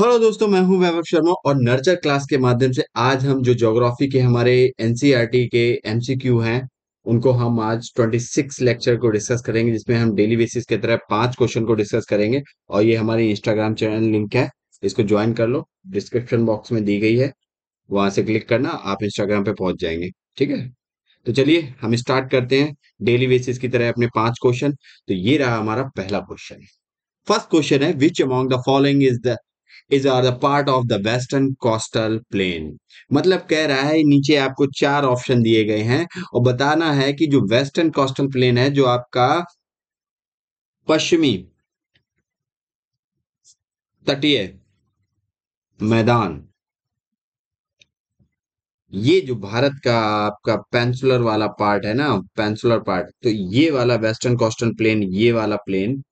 Hello दोस्तों मैं हूं वैभव शर्मा और नर्चर क्लास के माध्यम से आज हम जो ज्योग्राफी के हमारे एनसीईआरटी e के एमसीक्यू हैं उनको हम आज 26 लेक्चर को डिस्कस करेंगे जिसमें हम डेली बेसिस के तरह पांच क्वेश्चन को डिस्कस करेंगे और ये हमारे इंस्टाग्राम चैनल लिंक है इसको ज्वाइन कर लो डिस्क्रिप्शन बॉक्स में दी गई है वहां से क्लिक करना आप इंस्टाग्राम पे पहुंच जाएंगे ठीक है तो चलिए हम स्टार्ट करते हैं डेली बेसिस की तरह अपने पांच क्वेश्चन तो ये रहा हमारा पहला क्वेश्चन फर्स्ट क्वेश्चन है which among the following is the is are the part of the western coastal plain मतलब कह रहा है नीचे आपको चार ऑप्शन दिए गए हैं और बताना है कि जो वेस्टर्न कोस्टल प्लेन है जो आपका पश्चिमी तटीय मैदान ये जो भारत का आपका पेंसुलर वाला पार्ट है ना पेंसुलर पार्ट तो ये वाला वेस्टर्न कोस्टल प्लेन ये वाला प्लेन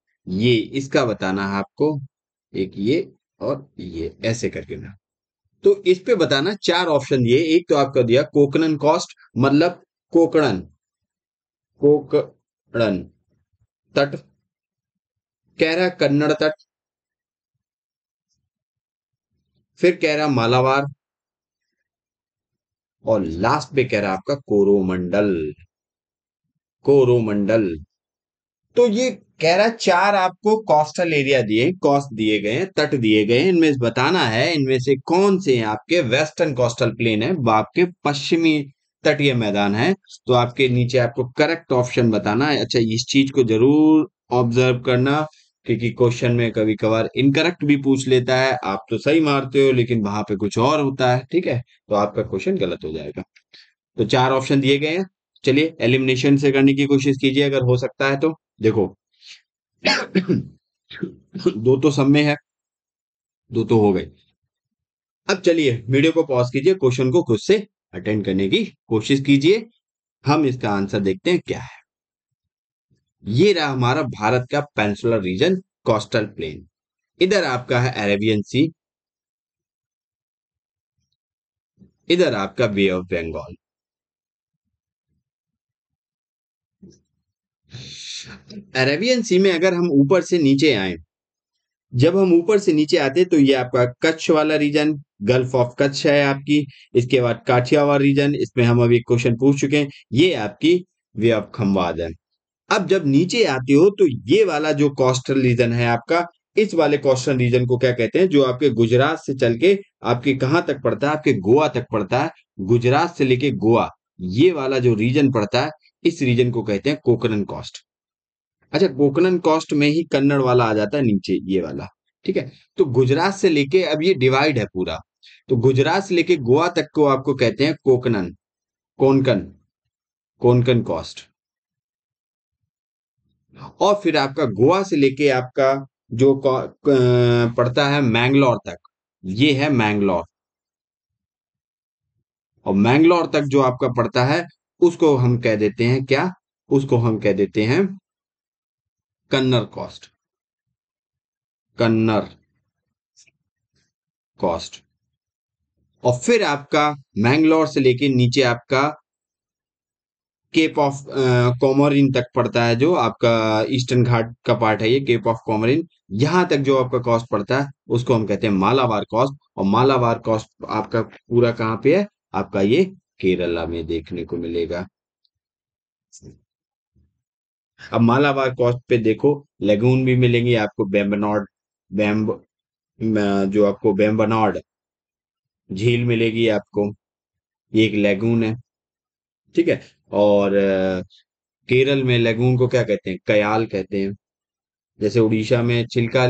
ये इसका बताना है आपको एक ये और ये ऐसे करके ना तो इस पे बताना चार ऑप्शन ये एक तो आपका दिया कोकणन कॉस्ट मतलब कोकणन कोकणन तट कह रहा कन्नड़ तट फिर कह रहा मालावार और लास्ट पे कह रहा आपका कोरोमंडल कोरोमंडल तो ये कह रहा चार आपको कोस्टल एरिया दिए कॉस्ट दिए गए तट दिए गए इनमें से बताना है इनमें से कौन से आपके वेस्टर्न कोस्टल प्लेन है आपके पश्चिमी तटीय मैदान है तो आपके नीचे आपको करेक्ट ऑप्शन बताना है अच्छा इस चीज को जरूर ऑब्जर्व करना क्योंकि क्वेश्चन में कभी कभार इनकरेक्ट भी पूछ लेता है आप तो सही मारते हो लेकिन वहां पे कुछ और होता है ठीक है तो आपका क्वेश्चन गलत हो जाएगा तो चार ऑप्शन दिए गए हैं चलिए एलिमिनेशन से करने की कोशिश कीजिए अगर हो सकता है तो देखो दो तो सब में है दो तो हो गए अब चलिए वीडियो को पॉज कीजिए क्वेश्चन को खुद से अटेंड करने की कोशिश कीजिए हम इसका आंसर देखते हैं क्या है ये रहा हमारा भारत का पेंसुलर रीजन कोस्टल प्लेन इधर आपका है अरेबियन सी इधर आपका bay of Bengal Arabian sea में अगर हम ऊपर से नीचे आए जब हम ऊपर से नीचे आते तो ये आपका कच्छ वाला रीजन गल्फ ऑफ कच्छ है आपकी इसके बाद काठियावाड़ रीजन इसमें हम अभी क्वेश्चन पूछ चुके हैं ये आपकी वे ऑफ खमवाद है अब जब नीचे आते हो तो ये वाला जो कोस्टल रीजन है आपका इस वाले कोस्टल रीजन को क्या कहते हैं जो आपके गुजरात से चल के आपके कहां तक पड़ता है आपके गोवा तक पड़ता है गुजरात से लेके गोवा ये वाला जो रीजन पड़ता है इस रीजन को कहते हैं कोकरन कॉस्ट अच्छा कोकनन कॉस्ट में ही कन्नड़ वाला आ जाता है नीचे ये वाला ठीक है तो गुजरात से लेके अब ये डिवाइड है पूरा तो गुजरात से लेके गोवा तक को आपको कहते हैं कोकनन कोनकन कोनकन कॉस्ट और फिर आपका गोवा से लेके आपका जो पड़ता है मैंगलोर तक ये है मैंगलोर और मैंगलोर तक जो आपका पड़ता है उसको हम कह देते हैं क्या उसको हम कह देते हैं कन्नर कॉस्ट कन्नर कॉस्ट और फिर आपका मैंगलोर से लेके नीचे आपका केप ऑफ कॉमरिन तक पड़ता है जो आपका ईस्टर्न घाट का पार्ट है ये केप ऑफ कॉमरिन यहां तक जो आपका कॉस्ट पड़ता है उसको हम कहते हैं मालावार कॉस्ट और मालावार कॉस्ट आपका पूरा कहां पे है आपका ये केरला में देखने को मिलेगा अब मालाबार कॉस्ट पे देखो लेगून भी मिलेंगी आपको बेम्बनॉड बेम्ब जो आपको बेम्बनॉड झील मिलेगी आपको ये एक लेगून है ठीक है और केरल में लेगून को क्या कहते हैं कयाल कहते हैं जैसे उड़ीसा में चिल्का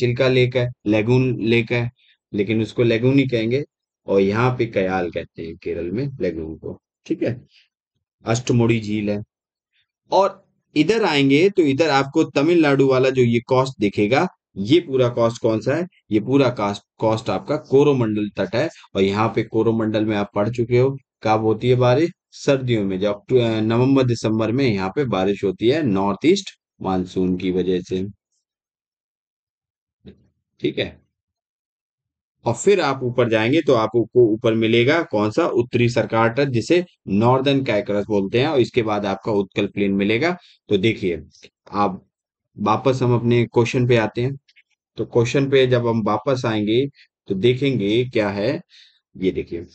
चिल्का लेक है लेगून लेक है लेकिन उसको लेगून ही कहेंगे और यहाँ पे कयाल कहते हैं केरल में लेगून को ठीक है अष्टमुड़ी झील है और इधर आएंगे तो इधर आपको तमिलनाडु वाला जो ये कॉस्ट दिखेगा ये पूरा कॉस्ट कौन सा है ये पूरा कॉस्ट आपका कोरोमंडल तट है और यहाँ पे कोरोमंडल में आप पढ़ चुके हो कब होती है बारिश सर्दियों में जब नवंबर दिसंबर में यहाँ पे बारिश होती है नॉर्थ ईस्ट मानसून की वजह से ठीक है और फिर आप ऊपर जाएंगे तो आपको ऊपर मिलेगा कौन सा उत्तरी सरकार ट्रस्ट जिसे नॉर्दर्न कैकरस बोलते हैं और इसके बाद आपका उत्कल प्लेन मिलेगा तो देखिए आप वापस हम अपने क्वेश्चन पे आते हैं तो क्वेश्चन पे जब हम वापस आएंगे तो देखेंगे क्या है ये देखिए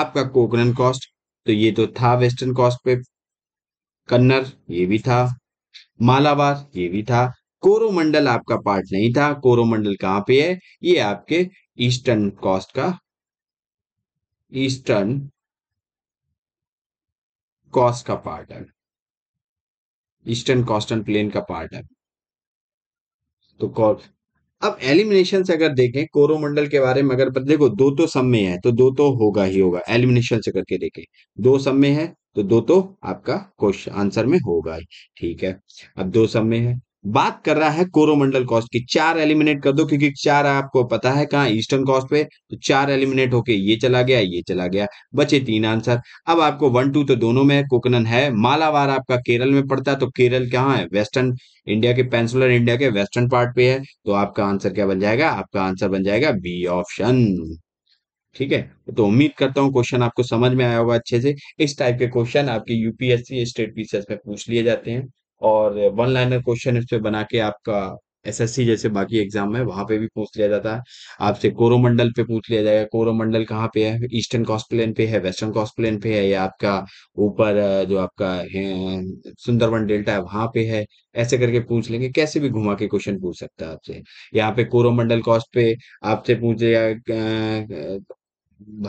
आपका कोकरन कॉस्ट तो ये तो था वेस्टर्न कॉस्ट पे कन्नर ये भी था मालाबार ये भी था कोरोमंडल आपका पार्ट नहीं था कोरोमंडल कहाँ पे है ये आपके ईस्टर्न कॉस्ट का ईस्टर्न कॉस्ट का पार्ट है ईस्टर्न कॉस्टर्न प्लेन का पार्ट है तो अब एलिमिनेशन से अगर देखें कोरोमंडल के बारे में अगर देखो दो तो सम में है तो दो तो होगा ही होगा एलिमिनेशन से करके देखें दो सम में है तो दो तो आपका क्वेश्चन आंसर में होगा ही ठीक है अब दो सम में है बात कर रहा है कोरोमंडल कॉस्ट की चार एलिमिनेट कर दो क्योंकि चार आपको पता है कहाँ ईस्टर्न कॉस्ट पे तो चार एलिमिनेट होके ये चला गया ये चला गया बचे तीन आंसर अब आपको वन टू तो दोनों में कोकनन है मालावार आपका केरल में पड़ता है तो केरल कहाँ है वेस्टर्न इंडिया के पेंसुलर इंडिया के वेस्टर्न पार्ट पे है तो आपका आंसर क्या बन जाएगा आपका आंसर बन जाएगा बी ऑप्शन ठीक है तो उम्मीद करता हूँ क्वेश्चन आपको समझ में आया होगा अच्छे से इस टाइप के क्वेश्चन आपके यूपीएससी स्टेट पीसीएस में पूछ लिए जाते हैं और वन लाइनर क्वेश्चन इस पे बना के आपका एसएससी जैसे बाकी एग्जाम है वहां पे भी पूछ लिया जाता है आपसे कोरोमंडल पे पूछ लिया जाएगा कोरोमंडल कहाँ पे है ईस्टर्न कॉस्ट प्लेन पे है वेस्टर्न कॉस्ट प्लेन पे है या आपका ऊपर जो आपका सुंदरवन डेल्टा है वहां पे है ऐसे करके पूछ लेंगे कैसे भी घुमा के क्वेश्चन पूछ सकता है आपसे यहाँ पे कोरोमंडल कॉस्ट पे आपसे पूछेगा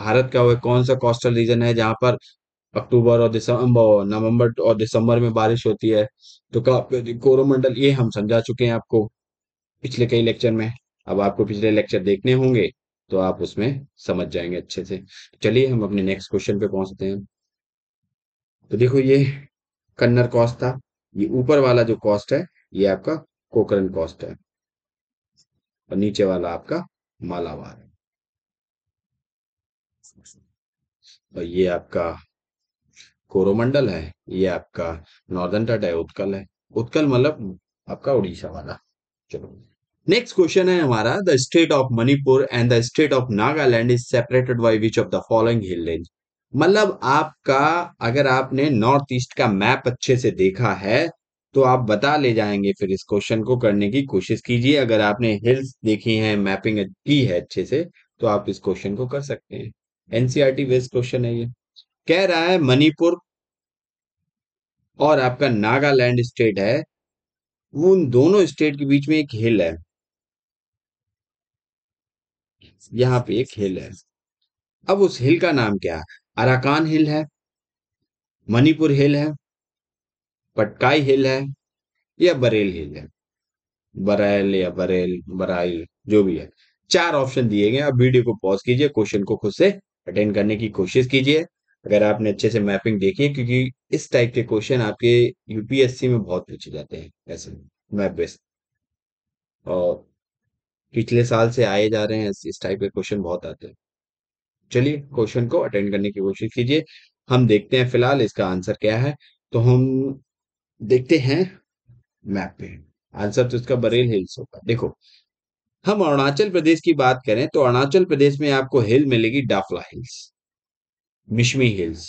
भारत का वह कौन सा कोस्टल रीजन है जहां पर अक्टूबर और दिसंबर नवंबर और दिसंबर में बारिश होती है तो कोरोमंडल ये हम समझा चुके हैं आपको पिछले कई लेक्चर में अब आपको पिछले लेक्चर देखने होंगे तो आप उसमें समझ जाएंगे अच्छे से चलिए हम अपने नेक्स्ट क्वेश्चन पे पहुंचते हैं तो देखो ये कन्नर कॉस्ट था ये ऊपर वाला जो कॉस्ट है ये आपका कोकरन कॉस्ट है और नीचे वाला आपका मालावार है और ये आपका कोरोमंडल है ये आपका नॉर्दर्न तट है उत्कल है उत्कल मतलब आपका उड़ीसा वाला चलो नेक्स्ट क्वेश्चन है हमारा the state of Manipur and the state of Nagaland is separated by which of the following hill range मतलब आपका अगर आपने नॉर्थ ईस्ट का मैप अच्छे से देखा है तो आप बता ले जाएंगे फिर इस क्वेश्चन को करने की कोशिश कीजिए अगर आपने हिल्स देखी है मैपिंग की है अच्छे से तो आप इस क्वेश्चन को कर सकते हैं एनसीआरटी बेस्ड क्वेश्चन है ये कह रहा है मणिपुर और आपका नागालैंड स्टेट है वो उन दोनों स्टेट के बीच में एक हिल है यहाँ पे एक हिल है अब उस हिल का नाम क्या है अराकान हिल है मणिपुर हिल है पटकाई हिल है या बरेल हिल है बरेल या बरेल बराइल जो भी है चार ऑप्शन दिए गए अब वीडियो को पॉज कीजिए क्वेश्चन को खुद से अटेंड करने की कोशिश कीजिए अगर आपने अच्छे से मैपिंग देखी है क्योंकि इस टाइप के क्वेश्चन आपके यूपीएससी में बहुत पूछे जाते हैं ऐसे मैप बेस्ड और पिछले साल से आए जा रहे हैं इस टाइप के क्वेश्चन बहुत आते हैं चलिए क्वेश्चन को अटेंड करने की कोशिश कीजिए हम देखते हैं फिलहाल इसका आंसर क्या है तो हम देखते हैं मैप पे आंसर तो इसका बरेल हिल्स होगा देखो हम अरुणाचल प्रदेश की बात करें तो अरुणाचल प्रदेश में आपको हिल मिलेगी डाफला हिल्स मिशमी हिल्स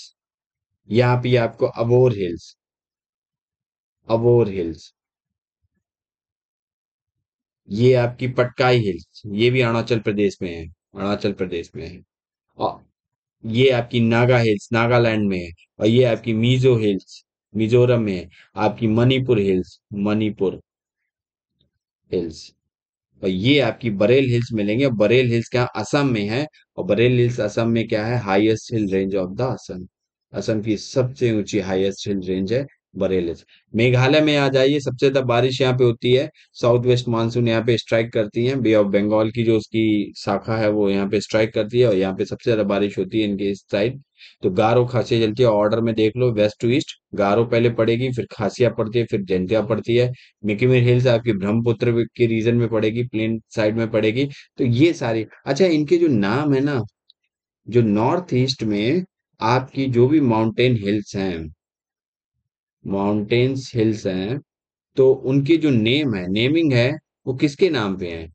यहां पे आपको अबोर हिल्स अबोर हिल्स ये आपकी पटकाई हिल्स ये भी अरुणाचल प्रदेश में है अरुणाचल प्रदेश में है और ये आपकी नागा हिल्स नागालैंड में है और ये आपकी मिजो हिल्स मिजोरम में है आपकी मणिपुर हिल्स मणिपुर हिल्स तो ये आपकी बरेल हिल्स मिलेंगे बरेल हिल्स क्या असम में है और बरेल हिल्स असम में क्या है highest hill range of the Assam Assam की सबसे ऊंची हाईएस्ट हिल रेंज है बरेल हिल्स मेघालय में आ जाइए सबसे ज्यादा बारिश यहाँ पे होती है साउथ वेस्ट मानसून यहाँ पे स्ट्राइक करती है बे ऑफ बंगाल की जो उसकी शाखा है वो यहाँ पे स्ट्राइक करती है और यहाँ पे सबसे ज्यादा बारिश होती है इनके इस साइड तो गारो खासी चलती है ऑर्डर में देख लो वेस्ट टू ईस्ट गारो पहले पड़ेगी फिर खासिया पड़ती है फिर जयंतिया पड़ती है मिकीमिर हिल्स आपकी ब्रह्मपुत्र के रीजन में पड़ेगी प्लेन साइड में पड़ेगी तो ये सारी अच्छा इनके जो नाम है ना जो नॉर्थ ईस्ट में आपकी जो भी माउंटेन हिल्स हैं माउंटेन्स हिल्स हैं तो उनके जो नेम है नेमिंग है वो किसके नाम पे है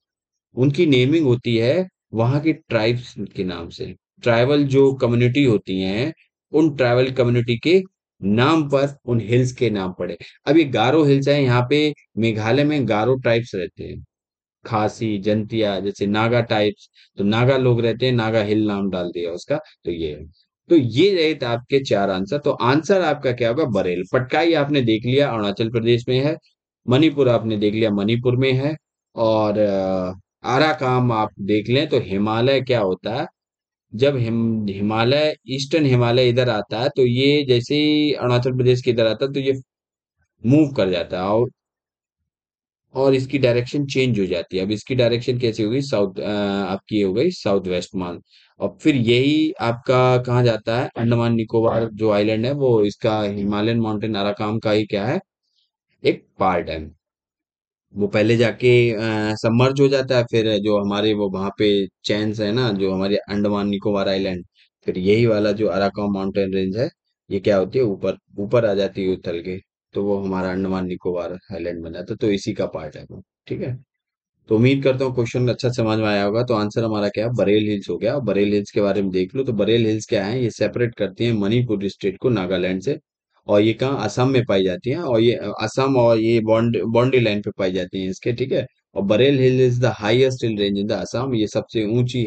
उनकी नेमिंग होती है वहां के ट्राइब्स के नाम से ट्राइबल जो कम्युनिटी होती हैं उन ट्राइबल कम्युनिटी के नाम पर उन हिल्स के नाम पड़े अब ये गारो हिल्स है यहाँ पे मेघालय में गारो ट्राइब्स रहते हैं खासी जंतिया जैसे नागा टाइप्स तो नागा लोग रहते हैं नागा हिल नाम डाल दिया उसका तो ये तो ये रहे थे आपके चार आंसर तो आंसर आपका क्या होगा बरेल पटकाई आपने देख लिया अरुणाचल प्रदेश में है मणिपुर आपने देख लिया मणिपुर में है और आरा काम आप देख लें तो हिमालय क्या होता है जब हिम हिमालय ईस्टर्न हिमालय इधर आता है तो ये जैसे ही अरुणाचल प्रदेश के इधर आता है तो ये मूव कर जाता है और और इसकी डायरेक्शन चेंज हो जाती है अब इसकी डायरेक्शन कैसी होगी साउथ आपकी हो गई साउथ वेस्ट मान और फिर यही आपका कहा जाता है अंडमान निकोबार जो आइलैंड है वो इसका हिमालयन माउंटेन अराकाम का ही क्या है एक पार्ट है वो पहले जाके सबमर्ज हो जाता है फिर जो हमारे वो वहां पे चैंस है ना जो हमारे अंडमान निकोबार आइलैंड फिर यही वाला जो अराकाम माउंटेन रेंज है ये क्या होती है ऊपर ऊपर आ जाती है उथल के तो वो हमारा अंडमान निकोबार आइलैंड बन जाता है तो इसी का पार्ट है वो ठीक है तो उम्मीद करता हूँ क्वेश्चन अच्छा समझ में आया होगा तो आंसर हमारा क्या है बरेल हिल्स हो गया बरेल हिल्स के बारे में देख लो तो बरेल हिल्स क्या है ये सेपरेट करती है मणिपुर स्टेट को नागालैंड से और ये कहाँ असम में पाई जाती है और ये असम और ये बाउंड्री बॉन्डी लाइन पे पाई जाती है इसके ठीक है और Barail hill is the highest hill range in the Assam ये सबसे ऊंची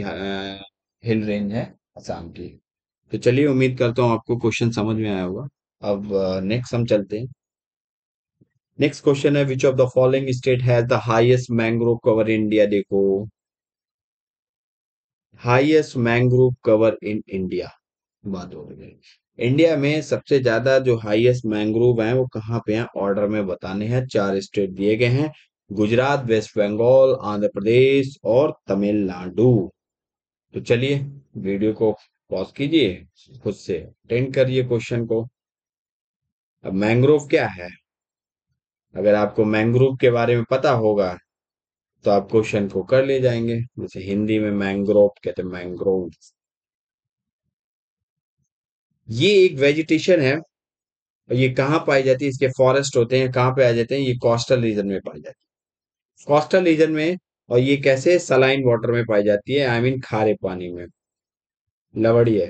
हिल रेंज है असम की तो चलिए उम्मीद करता हूँ आपको क्वेश्चन समझ में आया होगा अब नेक्स्ट हम चलते हैं नेक्स्ट क्वेश्चन है which of the following state has the highest mangrove cover in India देखो highest mangrove cover in India बात हो गई इंडिया में सबसे ज्यादा जो हाईएस्ट मैंग्रोव हैं वो कहाँ पे हैं ऑर्डर में बताने हैं चार स्टेट दिए गए हैं गुजरात वेस्ट बंगाल आंध्र प्रदेश और तमिलनाडु तो चलिए वीडियो को पॉज कीजिए खुद से अटेंड करिए क्वेश्चन को अब मैंग्रोव क्या है अगर आपको मैंग्रोव के बारे में पता होगा तो आप क्वेश्चन को कर ले जाएंगे जैसे हिंदी में मैंग्रोव कहते हैं मैंग्रोव ये एक वेजिटेशन है ये कहाँ पाई जाती है इसके फॉरेस्ट होते हैं कहाँ पे आ जाते हैं ये कोस्टल रीजन में पाई जाती है कोस्टल रीजन में और ये कैसे सलाइन वाटर में पाई जाती है आई I मीन mean, खारे पानी में लवड़ी है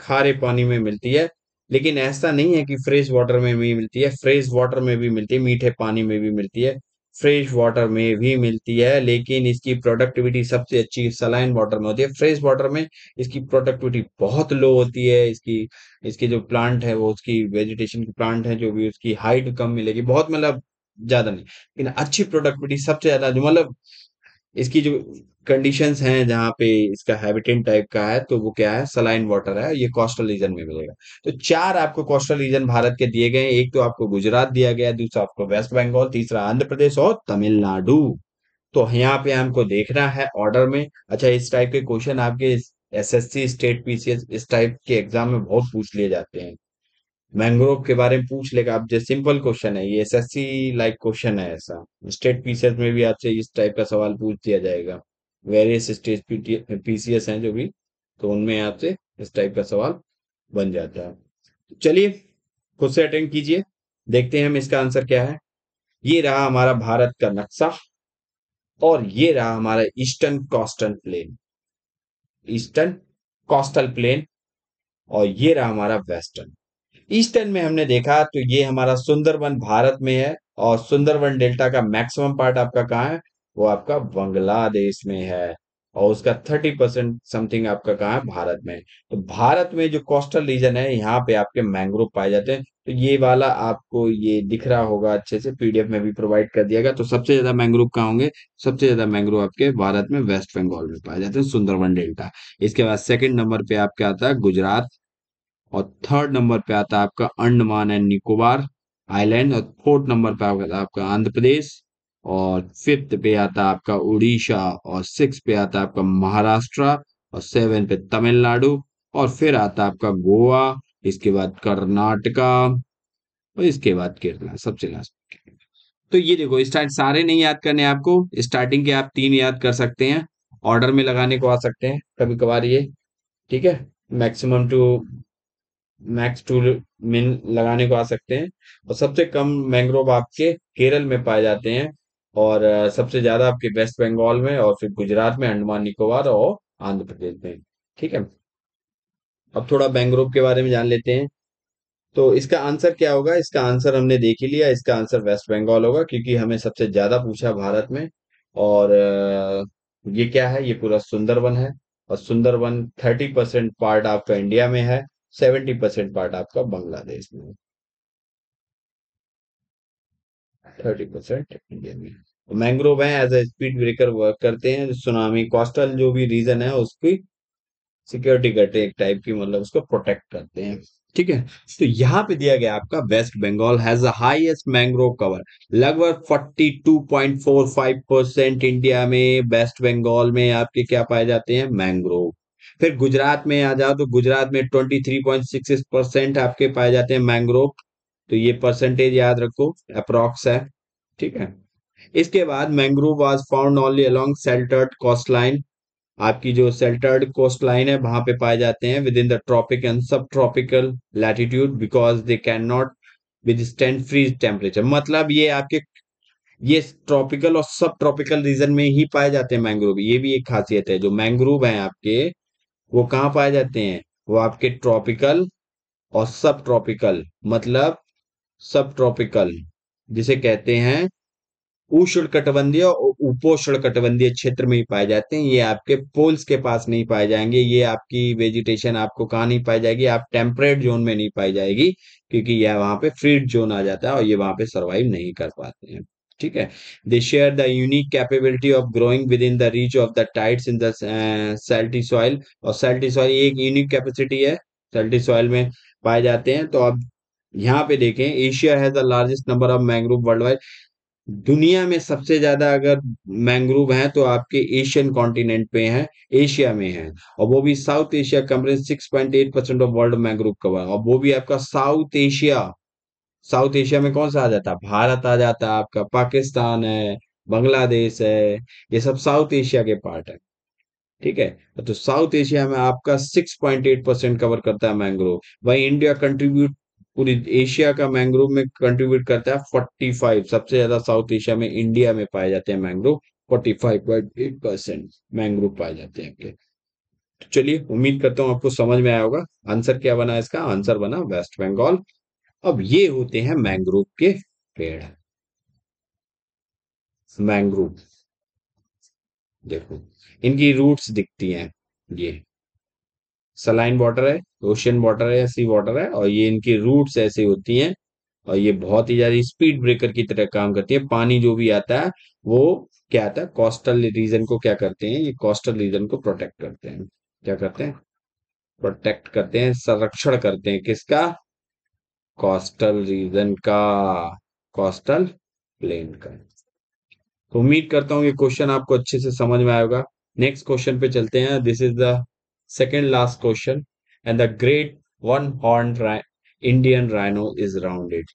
खारे पानी में मिलती है लेकिन ऐसा नहीं है कि फ्रेश वाटर में भी मिलती है फ्रेश वाटर में भी मिलती है मीठे पानी में भी मिलती है फ्रेश वाटर में भी मिलती है लेकिन इसकी प्रोडक्टिविटी सबसे अच्छी सलाइन वाटर में होती है फ्रेश वाटर में इसकी प्रोडक्टिविटी बहुत लो होती है इसकी इसके जो प्लांट है वो उसकी वेजिटेशन की प्लांट है जो भी उसकी हाइट कम मिलेगी बहुत मतलब ज्यादा नहीं लेकिन अच्छी प्रोडक्टिविटी सबसे ज्यादा जो मतलब इसकी जो कंडीशंस हैं जहाँ पे इसका हैबिटेंट टाइप का है तो वो क्या है सलाइन वाटर है ये कोस्टल रीजन में मिलेगा तो चार आपको कोस्टल रीजन भारत के दिए गए एक तो आपको गुजरात दिया गया दूसरा आपको वेस्ट बंगाल तीसरा आंध्र प्रदेश और तमिलनाडु तो यहाँ पे हमको देखना है ऑर्डर में अच्छा इस टाइप के क्वेश्चन आपके एसएससी स्टेट पीसीएस इस टाइप के एग्जाम में बहुत पूछ लिए जाते हैं मैंग्रोव के बारे में पूछ लेगा आप जैसे सिंपल क्वेश्चन है ये सी लाइक क्वेश्चन है ऐसा स्टेट पीसीएस में भी आपसे इस टाइप का सवाल पूछ दिया जाएगा वेरियस स्टेट पीसीएस हैं जो भी तो उनमें आपसे इस टाइप का सवाल बन जाता है चलिए खुद से अटेंड कीजिए देखते हैं हम इसका आंसर क्या है ये रहा हमारा भारत का नक्शा और ये रहा हमारा eastern coastal plain eastern coastal plain और ये रहा हमारा वेस्टर्न ईस्टर्न में हमने देखा तो ये हमारा सुंदरवन भारत में है और सुंदरवन डेल्टा का मैक्सिमम पार्ट आपका कहाँ है वो आपका बांग्लादेश में है और उसका थर्टी परसेंट समथिंग आपका कहाँ है भारत में तो भारत में जो कोस्टल रीजन है यहाँ पे आपके मैंग्रोव पाए जाते हैं तो ये वाला आपको ये दिख रहा होगा अच्छे से पीडीएफ में भी प्रोवाइड कर दिया गया तो सबसे ज्यादा मैंग्रोव कहाँ होंगे सबसे ज्यादा मैंग्रोव आपके भारत में वेस्ट बंगाल में पाए जाते हैं सुंदरवन डेल्टा इसके बाद सेकंड नंबर पे आपके आता है गुजरात और थर्ड नंबर पे आता है आपका अंडमान एंड निकोबार आइलैंड और फोर्थ नंबर पे आता है आपका आंध्र प्रदेश और फिफ्थ पे आता है आपका उड़ीसा और सिक्स पे आता है आपका महाराष्ट्र और सेवन पे तमिलनाडु और फिर आता है आपका गोवा इसके बाद कर्नाटका और इसके बाद केरला सबसे लास्ट तो ये देखो स्टार्ट सारे नहीं याद करने आपको स्टार्टिंग के आप तीन याद कर सकते हैं ऑर्डर में लगाने को आ सकते हैं कभी कभार ये ठीक है मैक्सिमम टू मैक्स टू मिन लगाने को आ सकते हैं और सबसे कम मैंग्रोव आपके केरल में पाए जाते हैं और सबसे ज्यादा आपके वेस्ट बंगाल में और फिर गुजरात में अंडमान निकोबार और आंध्र प्रदेश में ठीक है अब थोड़ा मैंग्रोव के बारे में जान लेते हैं तो इसका आंसर क्या होगा इसका आंसर हमने देख ही लिया इसका आंसर वेस्ट बंगाल होगा क्योंकि हमें सबसे ज्यादा पूछा भारत में और ये क्या है ये पूरा सुंदरवन है और सुंदरवन थर्टी परसेंट पार्ट आपका इंडिया में है सेवेंटी परसेंट पार्ट आपका बांग्लादेश में थर्टी परसेंट इंडिया में मैंग्रोव है as a speed breaker work करते हैं सुनामी कोस्टल जो भी रीजन है उसकी सिक्योरिटी करते हैं एक टाइप की मतलब उसको प्रोटेक्ट करते हैं ठीक है तो यहाँ पे दिया गया आपका west Bengal has highest mangrove cover लगभग 42.45 परसेंट इंडिया में वेस्ट बंगाल में आपके क्या पाए जाते हैं मैंग्रोव फिर गुजरात में आ जाओ तो गुजरात में twenty three point six percent आपके पाए जाते हैं मैंग्रोव तो ये परसेंटेज याद रखो अप्रॉक्स है ठीक है इसके बाद mangrove was found only along sheltered coast line आपकी जो सेल्टर्ड कोस्ट लाइन है वहां पे पाए जाते हैं within the tropic and subtropical latitude because they cannot withstand freeze temperature मतलब ये आपके ये ट्रॉपिकल और सब ट्रॉपिकल रीजन में ही पाए जाते हैं मैंग्रोव ये भी एक खासियत है जो मैंग्रोव है आपके वो कहाँ पाए जाते हैं वो आपके ट्रॉपिकल और सब ट्रॉपिकल मतलब सब ट्रॉपिकल जिसे कहते हैं उष्ण कटबंधीय और उपोष्ण कटबंधीय क्षेत्र में ही पाए जाते हैं ये आपके पोल्स के पास नहीं पाए जाएंगे ये आपकी वेजिटेशन आपको कहाँ नहीं पाई जाएगी आप टेम्परेट जोन में नहीं पाई जाएगी क्योंकि यह वहां पे फ्रीड जोन आ जाता है और ये वहां पे सरवाइव नहीं कर पाते हैं ठीक है they share the unique capability of growing within the reach of the tides in the soil और सेल्टी सॉइल एक यूनिक कैपेसिटी है सेल्टी सॉइल में पाए जाते हैं तो अब यहाँ पे देखें एशिया है the largest number of mangrove world wide दुनिया में सबसे ज्यादा अगर मैंग्रोव हैं तो आपके एशियन कॉन्टिनेंट पे हैं एशिया में हैं और वो भी south Asia company 6.8 percent of world mangrove cover और वो भी आपका साउथ एशिया साउथ एशिया में कौन सा आ जाता भारत आ जाता आपका पाकिस्तान है बांग्लादेश है ये सब साउथ एशिया के पार्ट है ठीक है तो साउथ एशिया में आपका 6.8 परसेंट कवर करता है मैंग्रोव वही इंडिया कंट्रीब्यूट पूरी एशिया का मैंग्रोव में कंट्रीब्यूट करता है 45 सबसे ज्यादा साउथ एशिया में इंडिया में पाए जाते हैं मैंग्रोव 45.8 परसेंट मैंग्रोव पाए जाते हैं तो चलिए उम्मीद करता हूँ आपको समझ में आया होगा आंसर क्या बना इसका आंसर बना वेस्ट बंगाल अब ये होते हैं मैंग्रोव के पेड़ मैंग्रोव देखो इनकी रूट्स दिखती हैं ये सलाइन वाटर है ओशियन वाटर है या सी वाटर है और ये इनकी रूट्स ऐसे होती हैं और ये बहुत ही ज्यादा स्पीड ब्रेकर की तरह काम करती है पानी जो भी आता है वो क्या आता है कोस्टल रीजन को क्या करते हैं ये कोस्टल रीजन को प्रोटेक्ट करते हैं क्या करते हैं प्रोटेक्ट करते हैं संरक्षण करते हैं किसका कोस्टल रीजन का कोस्टल प्लेन का तो उम्मीद करता हूं ये क्वेश्चन आपको अच्छे से समझ में आएगा नेक्स्ट क्वेश्चन पे चलते हैं this is the second last question and the great one horn Indian rhino is rounded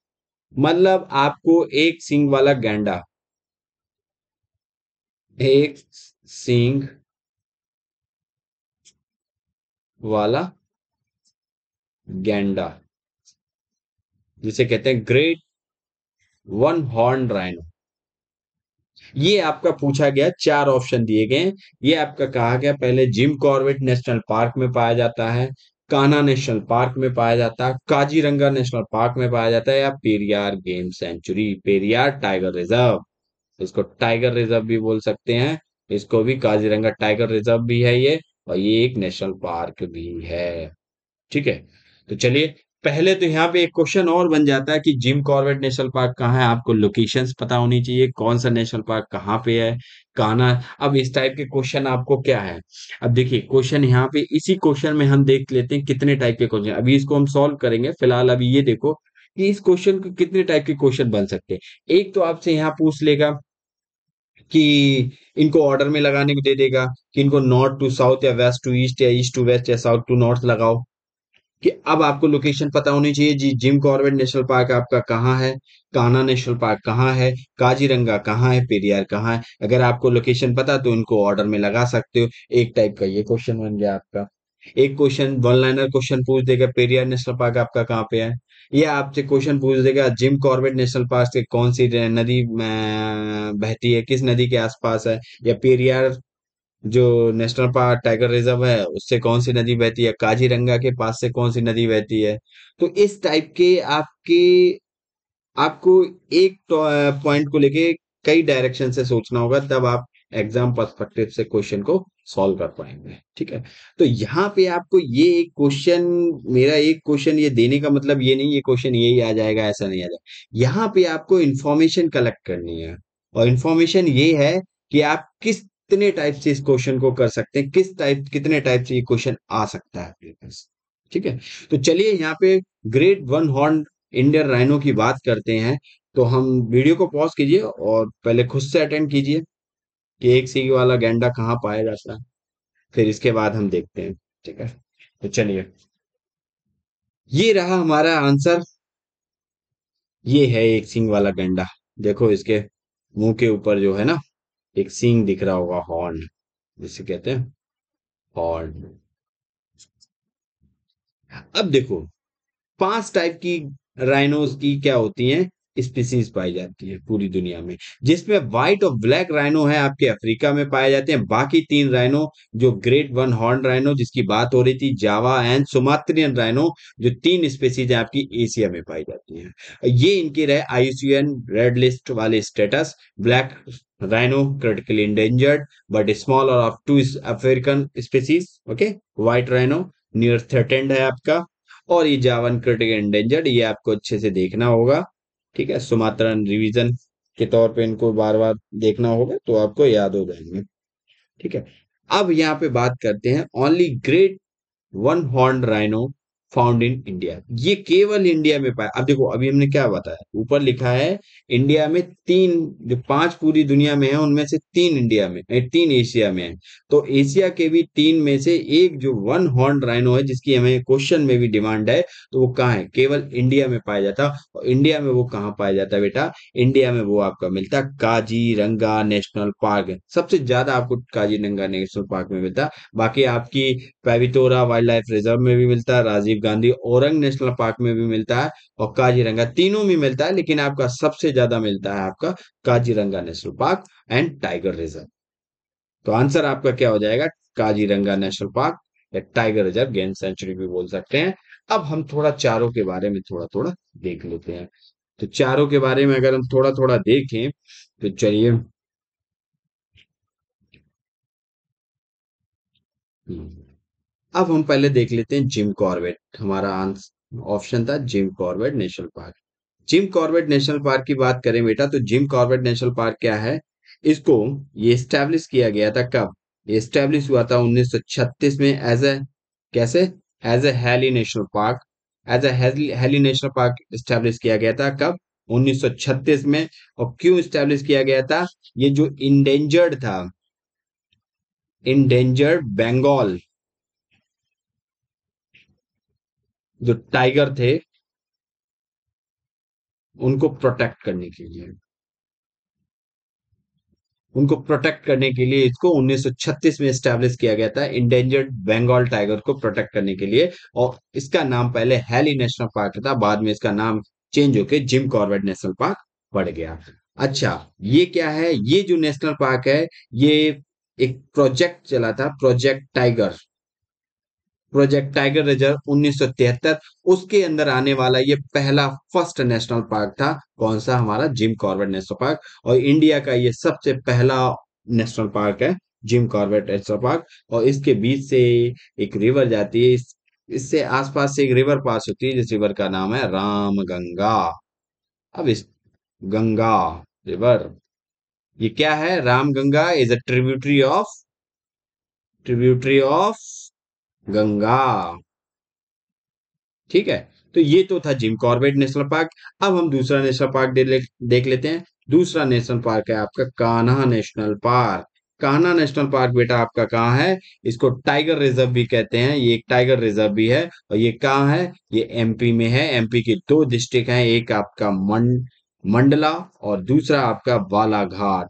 मतलब आपको एक सिंग वाला गैंडा एक सिंग वाला गैंडा जिसे कहते हैं ग्रेट वन हॉर्न राइनो ये आपका पूछा गया चार ऑप्शन दिए गए ये आपका कहा गया पहले जिम कॉर्बेट नेशनल पार्क में पाया जाता है कान्हा नेशनल पार्क में पाया जाता है काजीरंगा नेशनल पार्क में पाया जाता है या Periyar game sanctuary Periyar tiger reserve इसको टाइगर रिजर्व भी बोल सकते हैं इसको भी काजीरंगा टाइगर रिजर्व भी है ये और ये एक नेशनल पार्क भी है ठीक है तो चलिए पहले तो यहाँ पे एक क्वेश्चन और बन जाता है कि जिम कॉर्बेट नेशनल पार्क कहाँ है आपको लोकेशंस पता होनी चाहिए कौन सा नेशनल पार्क कहाँ पे है कहना अब इस टाइप के क्वेश्चन आपको क्या है अब देखिए क्वेश्चन यहाँ पे इसी क्वेश्चन में हम देख लेते हैं कितने टाइप के क्वेश्चन अभी इसको हम सोल्व करेंगे फिलहाल अभी ये देखो कि इस क्वेश्चन को कितने टाइप के क्वेश्चन बन सकते हैं एक तो आपसे यहाँ पूछ लेगा कि इनको ऑर्डर में लगाने को दे देगा कि इनको नॉर्थ टू साउथ या वेस्ट टू ईस्ट या ईस्ट टू वेस्ट या साउथ टू नॉर्थ लगाओ कि अब आपको लोकेशन पता होनी चाहिए जी जिम कॉर्बेट नेशनल पार्क आपका कहाँ है काना नेशनल पार्क कहाँ है काजीरंगा कहाँ है पेरियार कहाँ है अगर आपको लोकेशन पता तो इनको ऑर्डर में लगा सकते हो एक टाइप का ये क्वेश्चन बन गया आपका एक क्वेश्चन वन लाइनर क्वेश्चन पूछ देगा पेरियार नेशनल पार्क आपका कहाँ पे है ये आपसे क्वेश्चन पूछ देगा जिम कॉर्बेट नेशनल पार्क से कौन सी नदी बहती है किस नदी के आसपास है या पेरियार जो नेशनल पार्क टाइगर रिजर्व है उससे कौन सी नदी बहती है काजीरंगा के पास से कौन सी नदी बहती है तो इस टाइप के आपके आपको एक पॉइंट तो, को लेके कई डायरेक्शन से सोचना होगा तब आप एग्जाम पर्सपेक्टिव से क्वेश्चन को सॉल्व कर पाएंगे ठीक है तो यहाँ पे आपको ये एक क्वेश्चन मेरा एक क्वेश्चन ये देने का मतलब ये नहीं ये क्वेश्चन यही आ जाएगा ऐसा नहीं आ जाएगा यहाँ पे आपको इंफॉर्मेशन कलेक्ट करनी है और इंफॉर्मेशन ये है कि आप किस कितने टाइप से इस क्वेश्चन को कर सकते हैं किस टाइप कितने टाइप से ये क्वेश्चन आ सकता है ठीक है तो चलिए यहाँ पे great one horn Indian rhino की बात करते हैं तो हम वीडियो को पॉज कीजिए और पहले खुद से अटेंड कीजिए कि एक सी वाला गेंडा कहाँ पाया जाता है फिर इसके बाद हम देखते हैं ठीक है तो चलिए ये रहा हमारा आंसर ये है एक सिंग वाला गेंडा देखो इसके मुंह के ऊपर जो है ना एक सींग दिख रहा होगा हॉर्न जिसे कहते हैं हॉर्न अब देखो पांच टाइप की राइनोज की क्या होती हैं स्पीसीज पाई जाती है पूरी दुनिया में जिसमें व्हाइट और ब्लैक राइनो है आपके अफ्रीका में पाए जाते हैं बाकी तीन राइनो जो ग्रेट वन हॉर्न राइनो जिसकी बात हो रही थी जावा एंड सुमात्रियन राइनो जो तीन स्पीसीज आपकी एशिया में पाई जाती हैं ये इनकी रहे आईसीएन रेड लिस्ट वाले status black rhino critically endangered but smaller of two African species okay white rhino near threatened है आपका और ये जावन क्रिटिकल एंडेंजर्ड ये आपको अच्छे से देखना होगा ठीक है सुमात्रान रिवीजन के तौर पे इनको बार बार देखना होगा तो आपको याद हो जाएंगे ठीक है अब यहाँ पे बात करते हैं only great one horn rhino found in India ये केवल इंडिया में पाया अब देखो अभी हमने क्या बताया ऊपर लिखा है इंडिया में तीन जो पांच पूरी दुनिया में है उनमें से तीन इंडिया में तीन एशिया में है तो एशिया के भी तीन में से एक जो वन हॉर्न राइनो है जिसकी हमें क्वेश्चन में भी डिमांड है तो वो कहाँ है केवल इंडिया में पाया जाता और इंडिया में वो कहाँ पाया जाता है बेटा इंडिया में वो आपका मिलता काजीरंगा नेशनल पार्क सबसे ज्यादा आपको रंगा नेशनल पार्क में मिलता बाकी आपकी पैवितोरा वाइल्ड लाइफ रिजर्व में भी मिलता राजीव गांधी औरंग नेशनल पार्क में भी मिलता है और काजीरंगा तीनों में मिलता है लेकिन आपका सबसे ज्यादा मिलता है आपका Kaziranga national park and tiger reserve तो आंसर आपका क्या हो जाएगा काजीरंगा नेशनल पार्क या टाइगर रिजर्व गेम सेंचुरी भी बोल सकते हैं अब हम थोड़ा चारों के बारे में थोड़ा थोड़ा देख लेते हैं तो चारों के बारे में अगर हम थोड़ा थोड़ा देखें तो चलिए हम्म अब हम पहले देख लेते हैं जिम कॉर्बेट हमारा आंसर ऑप्शन था Jim Corbett national park Jim Corbett national park की बात करें बेटा तो जिम कॉर्बेट नेशनल पार्क क्या है इसको ये स्टैब्लिश किया गया था कब ये स्टैब्लिश हुआ था 1936 में एज ए कैसे as a Hailey national park as a Hailey national park establish किया गया था कब 1936 में और क्यों स्टैब्लिश किया गया था ये जो इंडेंजर्ड था इंडेंजर्ड बंगाल जो टाइगर थे उनको प्रोटेक्ट करने के लिए उनको प्रोटेक्ट करने के लिए इसको 1936 में स्टैब्लिश किया गया था इंडेंजर्ड बंगाल टाइगर को प्रोटेक्ट करने के लिए और इसका नाम पहले हैली नेशनल पार्क था बाद में इसका नाम चेंज होकर जिम कॉर्बेट नेशनल पार्क बढ़ गया अच्छा ये क्या है ये जो नेशनल पार्क है ये एक प्रोजेक्ट चला था project tiger project tiger reserve 1973 उसके अंदर आने वाला ये पहला फर्स्ट नेशनल पार्क था कौन सा हमारा जिम कॉर्बेट नेशनल पार्क और इंडिया का ये सबसे पहला नेशनल पार्क है जिम कॉर्बेट नेशनल पार्क और इसके बीच से एक रिवर जाती है इस, इससे आसपास से एक रिवर पास होती है जिस रिवर का नाम है राम गंगा अब इस गंगा रिवर ये क्या है Ram Ganga is a tributary of tributary of Ganga ठीक है तो ये तो था जिम कॉर्बेट नेशनल पार्क अब हम दूसरा नेशनल पार्क दे, देख लेते हैं दूसरा नेशनल पार्क है आपका Kanha national park Kanha national park बेटा आपका कहाँ है इसको टाइगर रिजर्व भी कहते हैं ये एक टाइगर रिजर्व भी है और ये कहाँ है ये एमपी में है एमपी के दो डिस्ट्रिक्ट हैं एक आपका मंड मंडला और दूसरा आपका बालाघाट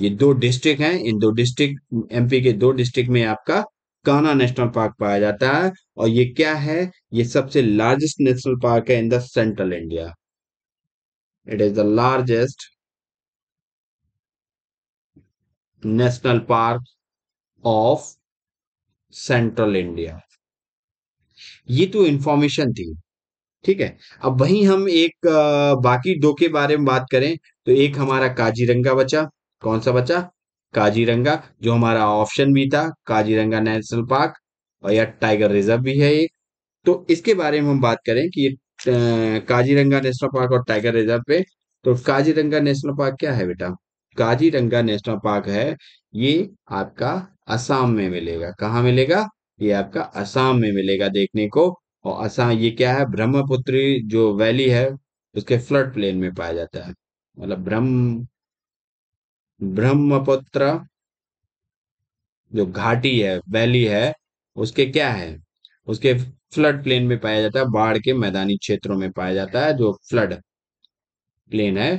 ये दो डिस्ट्रिक्ट हैं इन दो डिस्ट्रिक्ट एमपी के दो डिस्ट्रिक्ट में आपका कान्हा नेशनल पार्क पाया जाता है और ये क्या है ये सबसे लार्जेस्ट नेशनल पार्क है in the central India it is the largest national park of central India ये तो इंफॉर्मेशन थी ठीक है अब वहीं हम एक बाकी दो के बारे में बात करें तो एक हमारा काजीरंगा बचा कौन सा बचा काजीरंगा जो हमारा ऑप्शन भी था काजीरंगा नेशनल पार्क और यह टाइगर रिजर्व भी है एक तो इसके बारे में हम बात करें कि काजीरंगा नेशनल पार्क और टाइगर रिजर्व पे तो काजीरंगा नेशनल पार्क क्या है बेटा काजीरंगा नेशनल पार्क है ये आपका असम में मिलेगा कहाँ मिलेगा ये आपका असम में मिलेगा देखने को और असम ये क्या है ब्रह्मपुत्री जो वैली है उसके फ्लड प्लेन में पाया जाता है मतलब ब्रह्म ब्रह्मपुत्र जो घाटी है वैली है उसके क्या है उसके फ्लड प्लेन में पाया जाता है बाढ़ के मैदानी क्षेत्रों में पाया जाता है जो फ्लड प्लेन है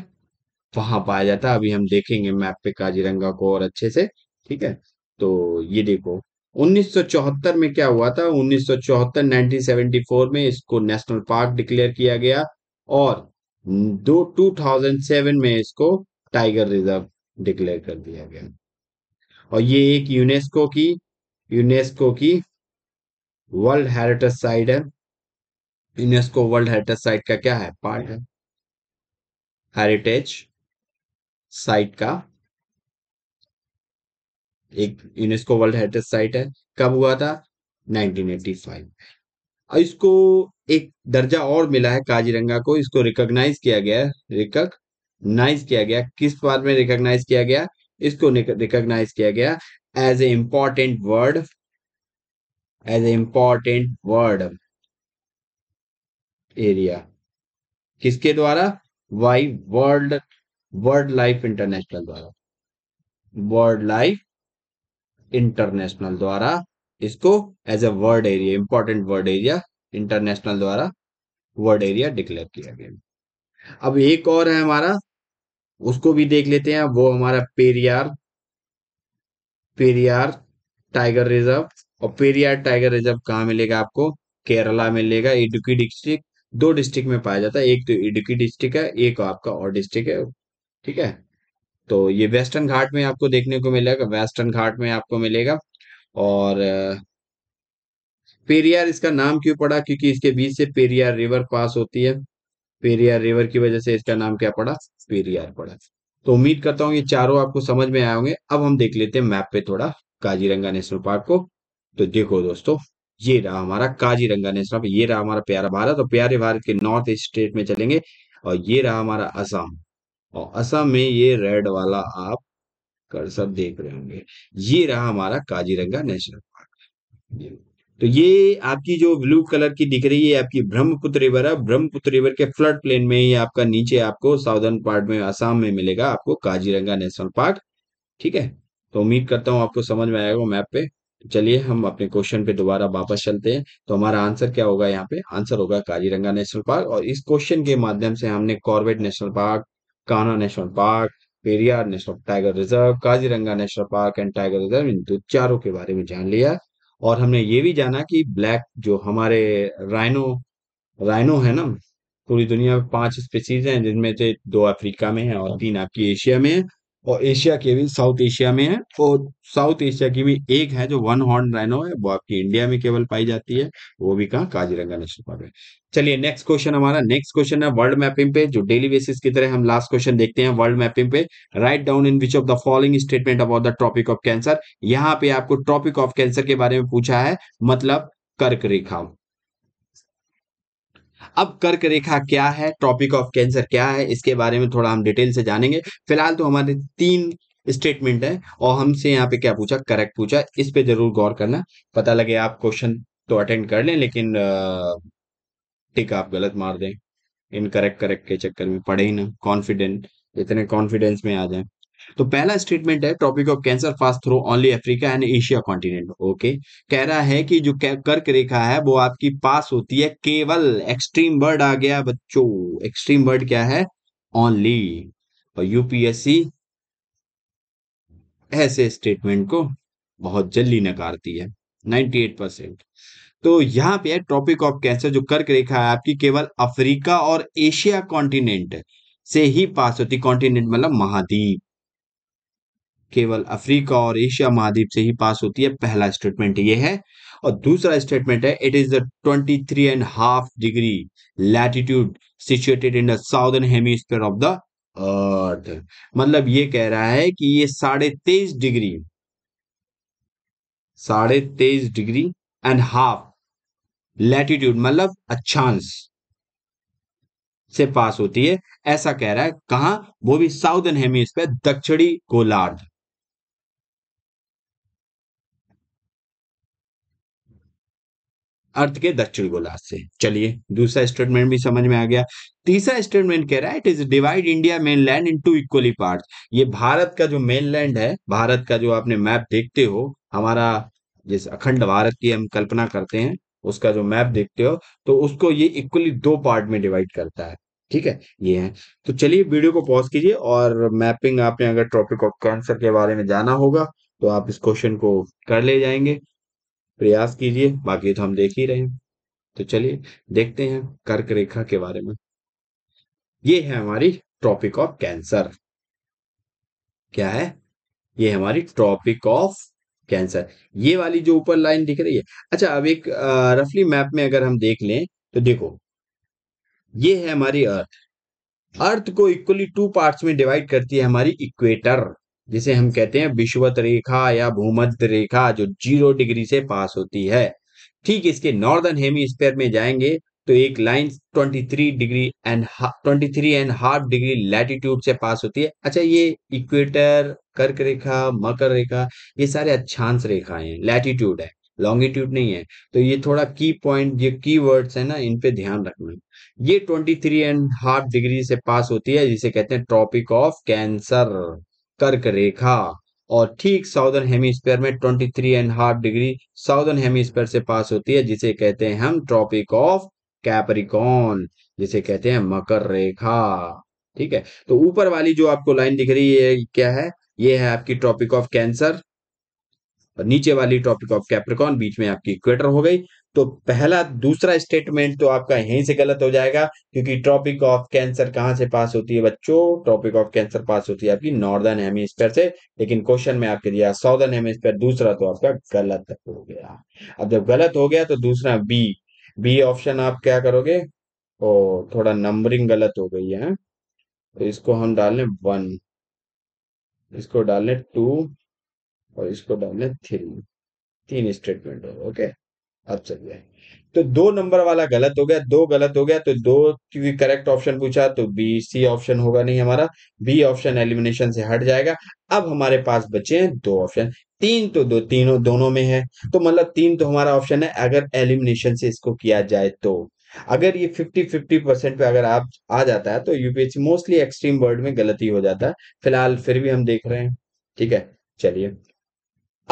वहां पाया जाता है अभी हम देखेंगे मैप पे काजीरंगा को और अच्छे से ठीक है तो ये देखो 1974 में क्या हुआ था 1974 1974 में इसको नेशनल पार्क डिक्लेयर किया गया और दो 2007 में इसको टाइगर रिजर्व डिक्लेयर कर दिया गया और ये एक यूनेस्को की यूनेस्को की वर्ल्ड हेरिटेज साइट है यूनेस्को वर्ल्ड हेरिटेज साइट का क्या है पार्ट है हेरिटेज साइट का एक यूनेस्को वर्ल्ड हेरिटेज साइट है कब हुआ था 1985 और इसको एक दर्जा और मिला है काजीरंगा को इसको रिकॉग्नाइज किया गया है रिकॉग रिकॉग्नाइज किया गया किस बात में रिकॉग्नाइज किया गया इसको रिकॉग्नाइज किया गया as a important bird as a important bird area किसके द्वारा by world world life international द्वारा वर्ल्ड लाइफ इंटरनेशनल द्वारा इसको as a bird area important bird area international द्वारा वर्ड एरिया डिक्लेयर किया गया अब एक और है हमारा उसको भी देख लेते हैं वो हमारा पेरियार पेरियार टाइगर रिजर्व और पेरियार टाइगर रिजर्व कहाँ मिलेगा आपको केरला मिलेगा इडुकी डिस्ट्रिक्ट दो डिस्ट्रिक्ट में पाया जाता है एक तो इडुकी डिस्ट्रिक्ट है एक आपका और डिस्ट्रिक्ट है ठीक है तो ये वेस्टर्न घाट में आपको देखने को मिलेगा वेस्टर्न घाट में आपको मिलेगा और पेरियार इसका नाम क्यों पड़ा क्योंकि इसके बीच से पेरियार रिवर पास होती है पेरियार रिवर की वजह से इसका नाम क्या पड़ा पेरियार पड़ा तो उम्मीद करता हूँ ये चारों आपको समझ में आए होंगे अब हम देख लेते हैं मैप पे थोड़ा काजीरंगा नेशनल पार्क को तो देखो दोस्तों ये रहा हमारा काजीरंगा नेशनल पार्क ये रहा हमारा प्यारा भारत और प्यारे भारत के नॉर्थ ईस्ट स्टेट में चलेंगे और ये रहा हमारा असम और असम में ये रेड वाला आप सब देख रहे होंगे ये रहा हमारा काजीरंगा नेशनल पार्क तो ये आपकी जो ब्लू कलर की दिख रही है आपकी ब्रह्मपुत्र रिवर है ब्रह्मपुत्र रिवर के फ्लड प्लेन में ही आपका नीचे आपको साउदर्न पार्ट में आसाम में मिलेगा आपको काजीरंगा नेशनल पार्क ठीक है तो उम्मीद करता हूँ आपको समझ में आएगा मैप पे चलिए हम अपने क्वेश्चन पे दोबारा वापस चलते हैं तो हमारा आंसर क्या होगा यहाँ पे आंसर होगा काजीरंगा नेशनल पार्क और इस क्वेश्चन के माध्यम से हमने Corbett national park Kanha national park Periyar national tiger reserve Kaziranga national park and tiger reserve इन दो चारों के बारे में जान लिया और हमने ये भी जाना कि ब्लैक जो हमारे राइनो राइनो है ना पूरी दुनिया में पांच स्पेसीज हैं जिनमें से दो अफ्रीका में है और हाँ। तीन आपकी एशिया में है और एशिया के भी साउथ एशिया में है और साउथ एशिया की भी एक है जो वन हॉर्न राइनो है वो आपकी इंडिया में केवल पाई जाती है वो भी कहा काजीरंगा नेशनल पार्क में चलिए नेक्स्ट क्वेश्चन हमारा नेक्स्ट क्वेश्चन है वर्ल्ड मैपिंग पे जो डेली बेसिस की तरह हम लास्ट क्वेश्चन देखते हैं वर्ल्ड मैपिंग पे right down in which of the following statement about the topic of cancer यहाँ पे आपको टॉपिक ऑफ कैंसर के बारे में पूछा है मतलब कर्क रेखा अब कर्क रेखा क्या है टॉपिक ऑफ कैंसर क्या है इसके बारे में थोड़ा हम डिटेल से जानेंगे फिलहाल तो हमारे तीन स्टेटमेंट है और हमसे यहाँ पे क्या पूछा करेक्ट पूछा इस पे जरूर गौर करना पता लगे आप क्वेश्चन तो अटेंड कर लें लेकिन टिक आप गलत मार दें इनकरेक्ट करेक्ट के चक्कर में पढ़े ही ना कॉन्फिडेंट इतने कॉन्फिडेंस में आ जाए तो पहला स्टेटमेंट है tropic of cancer fast through only Africa and Asia continent okay कह रहा है कि जो कर्क रेखा है वो आपकी पास होती है केवल एक्सट्रीम वर्ड आ गया बच्चों एक्सट्रीम वर्ड क्या है ओनली और यूपीएससी ऐसे स्टेटमेंट को बहुत जल्दी नकारती है 98 परसेंट तो यहाँ पे है ट्रॉपिक ऑफ कैंसर जो कर्क रेखा है आपकी केवल अफ्रीका और एशिया कॉन्टिनेंट से ही पास होती कॉन्टिनेंट मतलब महाद्वीप केवल अफ्रीका और एशिया महाद्वीप से ही पास होती है पहला स्टेटमेंट ये है और दूसरा स्टेटमेंट है it is the twenty three and half degree latitude situated in the southern hemisphere of the earth मतलब ये कह रहा है कि ये साढ़े तेईस डिग्री साढ़े तेईस डिग्री एंड हाफ लैटिट्यूड मतलब अच्छांश से पास होती है ऐसा कह रहा है कहा वो भी साउदर्न हेमिस्फीयर दक्षिणी गोलार्ध अर्थ के दक्षिण गोलार्ध से चलिए दूसरा स्टेटमेंट भी समझ में आ गया तीसरा स्टेटमेंट कह रहा है it is divide India mainland into equally part ये भारत का जो मेन लैंड है भारत का जो आपने मैप देखते हो हमारा जिस अखंड भारत की हम कल्पना करते हैं उसका जो मैप देखते हो तो उसको ये इक्वली दो पार्ट में डिवाइड करता है ठीक है ये है तो चलिए वीडियो को पॉज कीजिए और मैपिंग आपने अगर टॉपिक ऑफ कैंसर के बारे में जाना होगा तो आप इस क्वेश्चन को कर ले जाएंगे प्रयास कीजिए बाकी तो हम देख ही रहे हैं तो चलिए देखते हैं कर्क रेखा के बारे में ये है हमारी ट्रॉपिक ऑफ कैंसर क्या है ये हमारी ट्रॉपिक ऑफ कैंसर ये वाली जो ऊपर लाइन दिख रही है अच्छा अब एक रफली मैप में अगर हम देख लें तो देखो ये है हमारी अर्थ अर्थ को इक्वली टू पार्ट्स में डिवाइड करती है हमारी इक्वेटर जिसे हम कहते हैं विश्वत रेखा या भूमध्य रेखा जो जीरो डिग्री से पास होती है ठीक इसके नॉर्दर्न हेमिस्फेयर में जाएंगे तो एक line 23 degree and twenty three and half degree latitude से पास होती है अच्छा ये इक्वेटर कर्क रेखा मकर रेखा ये सारे अच्छांश रेखाएं हैं लैटिट्यूड है लॉन्गिट्यूड नहीं है तो ये थोड़ा की पॉइंट ये की वर्ड्स है ना इन पे ध्यान रखना ये twenty three and half degree से पास होती है जिसे कहते हैं ट्रॉपिक ऑफ कैंसर कर्क रेखा और ठीक साउदर्न हेमिस्फेयर में twenty three and half degree southern hemisphere से पास होती है जिसे कहते हैं हम ट्रॉपिक ऑफ कैपरिकॉन जिसे कहते हैं मकर रेखा ठीक है तो ऊपर वाली जो आपको लाइन दिख रही है क्या है ये है आपकी ट्रॉपिक ऑफ कैंसर और नीचे वाली ट्रॉपिक ऑफ कैप्रिकॉन बीच में आपकी इक्वेटर हो गई तो पहला दूसरा स्टेटमेंट तो आपका यहीं से गलत हो जाएगा क्योंकि ट्रॉपिक ऑफ कैंसर कहां से पास होती है बच्चों ट्रॉपिक ऑफ कैंसर पास होती है आपकी नॉर्दर्न हेमिस्फेयर से लेकिन क्वेश्चन में आपके दिया साउदर्न हेमिस्फेयर दूसरा तो आपका गलत हो गया अब जब गलत हो गया तो दूसरा बी बी ऑप्शन आप क्या करोगे ओ थोड़ा नंबरिंग गलत हो गई है तो इसको हम डाल लें वन इसको डाल लें टू और इसको डाल लें थ्री तीन स्टेटमेंट हो ओके अब चल जाए तो दो नंबर वाला गलत हो गया दो गलत हो गया तो दो क्योंकि करेक्ट ऑप्शन पूछा तो बी सी ऑप्शन होगा नहीं हमारा बी ऑप्शन एलिमिनेशन से हट जाएगा अब हमारे पास बचे हैं दो ऑप्शन तीन तो दो तीनों दोनों में है तो मतलब तीन तो हमारा ऑप्शन है अगर एलिमिनेशन से इसको किया जाए तो अगर ये फिफ्टी फिफ्टी परसेंट पे अगर आप आ जाता है तो यूपीएससी मोस्टली एक्सट्रीम वर्ड में गलती हो जाता है फिलहाल फिर भी हम देख रहे हैं ठीक है चलिए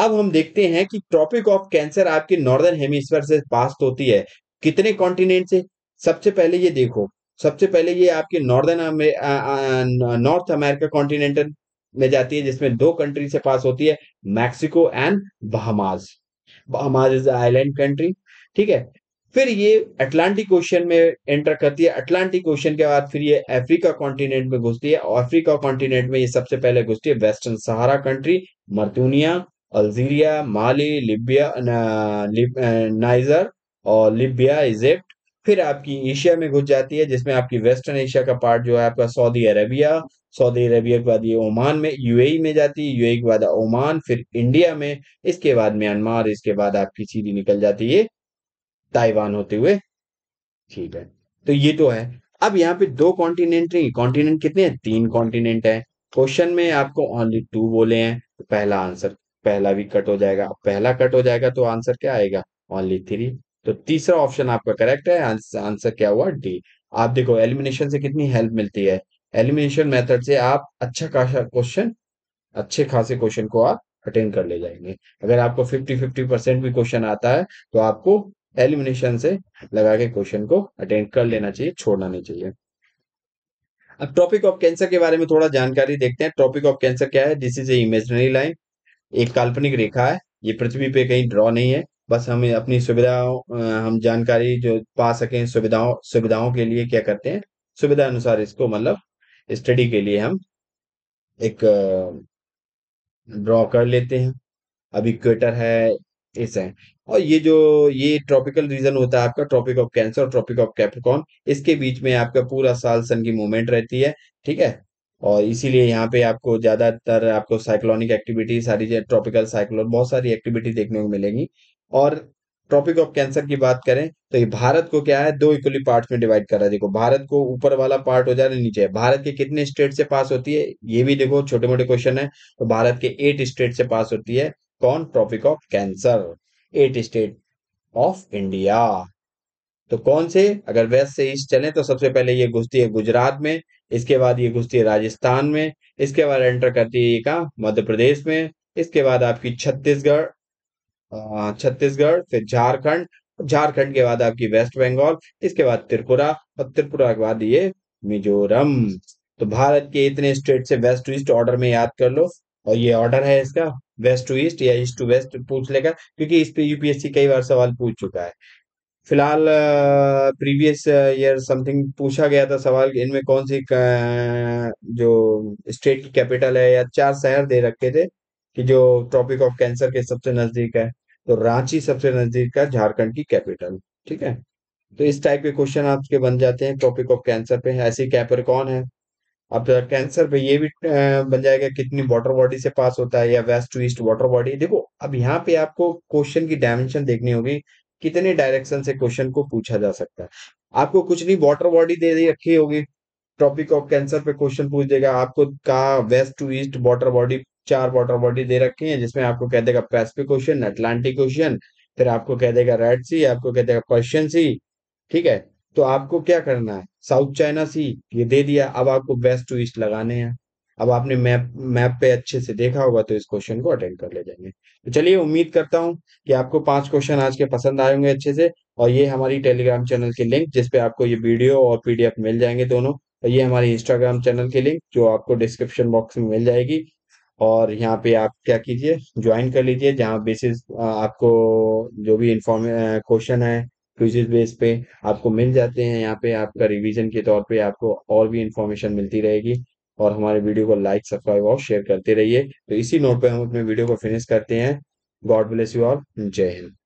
अब हम देखते हैं कि ट्रॉपिक ऑफ कैंसर आपके नॉर्दर्न हेमिस्फेयर से पास होती है कितने कॉन्टिनेंट से सबसे पहले ये देखो सबसे पहले ये आपके नॉर्दर्न नॉर्थ अमेरिका कॉन्टिनेंटल में जाती है जिसमें दो कंट्री से पास होती है Mexico and Bahamas Bahamas is island country ठीक है फिर ये अटलांटिक ओशन में एंटर करती है अटलांटिक ओशन के बाद फिर ये अफ्रीका कॉन्टिनेंट में घुसती है और अफ्रीका कॉन्टिनेंट में ये सबसे पहले घुसती है western Sahara country Mauritania Algeria Mali Libya Niger और लिबिया इजिप्ट फिर आपकी एशिया में घुस जाती है जिसमें आपकी वेस्टर्न एशिया का पार्ट जो है आपका सऊदी अरेबिया सऊदी अरेबिया के बाद ये ओमान में यूएई में जाती है यूएई के बाद ओमान फिर इंडिया में इसके बाद म्यांमार इसके बाद आपकी सीधी निकल जाती है ताइवान होते हुए ठीक है तो ये तो है अब यहाँ पे दो कॉन्टिनेंट नहीं कॉन्टिनेंट कितने हैं तीन कॉन्टिनेंट है क्वेश्चन में आपको ओनली टू बोले हैं तो पहला आंसर पहला भी कट हो जाएगा पहला कट हो जाएगा तो आंसर क्या आएगा ओनली थ्री तो तीसरा ऑप्शन आपका करेक्ट है आंसर क्या हुआ डी आप देखो एलिमिनेशन से कितनी हेल्प मिलती है एलिमिनेशन मेथड से आप अच्छा खासा क्वेश्चन अच्छे खासे क्वेश्चन को आप अटेंड कर ले जाएंगे अगर आपको फिफ्टी फिफ्टी परसेंट भी क्वेश्चन आता है तो आपको एलिमिनेशन से लगा के क्वेश्चन को अटेंड कर लेना चाहिए छोड़ना नहीं चाहिए अब टॉपिक ऑफ कैंसर के बारे में थोड़ा जानकारी देखते हैं टॉपिक ऑफ कैंसर क्या है this is a imaginary line एक काल्पनिक रेखा है ये पृथ्वी पे कहीं ड्रॉ नहीं है बस हम अपनी सुविधाओं हम जानकारी जो पा सके सुविधाओं सुविधाओं के लिए क्या करते हैं सुविधा अनुसार इसको मतलब स्टडी के लिए हम एक ड्रॉ कर लेते हैं अभी क्वेटर है इस है और ये जो ये ट्रॉपिकल रीजन होता है आपका ट्रॉपिक ऑफ कैंसर और ट्रॉपिक ऑफ कैप्रिकॉन इसके बीच में आपका पूरा साल सन की मूवमेंट रहती है ठीक है और इसीलिए यहाँ पे आपको ज़्यादातर आपको साइक्लोनिक एक्टिविटी सारी ट्रॉपिकल साइक्लोन बहुत सारी एक्टिविटी देखने को मिलेंगी और ट्रॉपिक ऑफ कैंसर की बात करें तो ये भारत को क्या है दो इक्वली पार्ट्स में डिवाइड कर रहा है देखो भारत को ऊपर वाला पार्ट हो जा रहा है नीचे भारत के कितने स्टेट से पास होती है ये भी देखो छोटे मोटे क्वेश्चन है तो भारत के एट स्टेट से पास होती है कौन tropic of cancer eight state of India तो कौन से अगर वेस्ट से ईस्ट चले तो सबसे पहले ये घुसती है गुजरात में इसके बाद ये घुसती है राजस्थान में इसके बाद एंटर करती है ये कहा मध्य प्रदेश में इसके बाद आपकी छत्तीसगढ़ छत्तीसगढ़ फिर झारखंड झारखंड के बाद आपकी वेस्ट बंगाल इसके बाद त्रिपुरा और त्रिपुरा के बाद ये मिजोरम तो भारत के इतने स्टेट से वेस्ट टू ईस्ट ऑर्डर में याद कर लो और ये ऑर्डर है इसका वेस्ट टू ईस्ट या ईस्ट टू वेस्ट पूछ लेगा क्योंकि इस पे यूपीएससी कई बार सवाल पूछ चुका है फिलहाल प्रीवियस ईयर समथिंग पूछा गया था सवाल इनमें कौन सी जो स्टेट की कैपिटल है या चार शहर दे रखे थे कि जो ट्रॉपिक ऑफ कैंसर के सबसे नजदीक है तो रांची सबसे नजदीक का झारखंड की कैपिटल ठीक है तो इस टाइप के क्वेश्चन आपके बन जाते हैं टॉपिक ऑफ कैंसर पे ऐसे कौन है अब कैंसर पे ये भी बन जाएगा कितनी वाटर बॉडी से पास होता है या west to east water body देखो अब यहाँ पे आपको क्वेश्चन की डायमेंशन देखनी होगी कितने डायरेक्शन से क्वेश्चन को पूछा जा सकता है आपको कुछ नहीं वाटर बॉडी दे रखी होगी टॉपिक ऑफ कैंसर पे क्वेश्चन पूछ देगा आपको कहा west to east water body चार वाटर बॉडी दे रखे हैं जिसमें आपको कह देगा पैसिफिक ओशन अटलांटिक ओशन फिर आपको कह देगा रेड सी आपको कह देगा पर्शियन सी ठीक है तो आपको क्या करना है साउथ चाइना सी ये दे दिया अब आपको वेस्ट टू ईस्ट लगाने हैं अब आपने मैप मैप पे अच्छे से देखा होगा तो इस क्वेश्चन को अटेंड कर ले जाएंगे तो चलिए उम्मीद करता हूँ कि आपको पांच क्वेश्चन आज के पसंद आए होंगे अच्छे से और ये हमारी टेलीग्राम चैनल की लिंक जिसपे आपको ये वीडियो और पीडीएफ मिल जाएंगे दोनों और तो ये हमारी इंस्टाग्राम चैनल की लिंक जो आपको डिस्क्रिप्शन बॉक्स में मिल जाएगी और यहाँ पे आप क्या कीजिए ज्वाइन कर लीजिए जहाँ बेसिस आपको जो भी इंफॉर्मे क्वेश्चन है क्विजिस बेस पे आपको मिल जाते हैं यहाँ पे आपका रिवीजन के तौर पे आपको और भी इंफॉर्मेशन मिलती रहेगी और हमारे वीडियो को लाइक सब्सक्राइब और शेयर करते रहिए तो इसी नोट पर हम अपने वीडियो को फिनिश करते हैं गॉड ब्लेस यू ऑल जय हिंद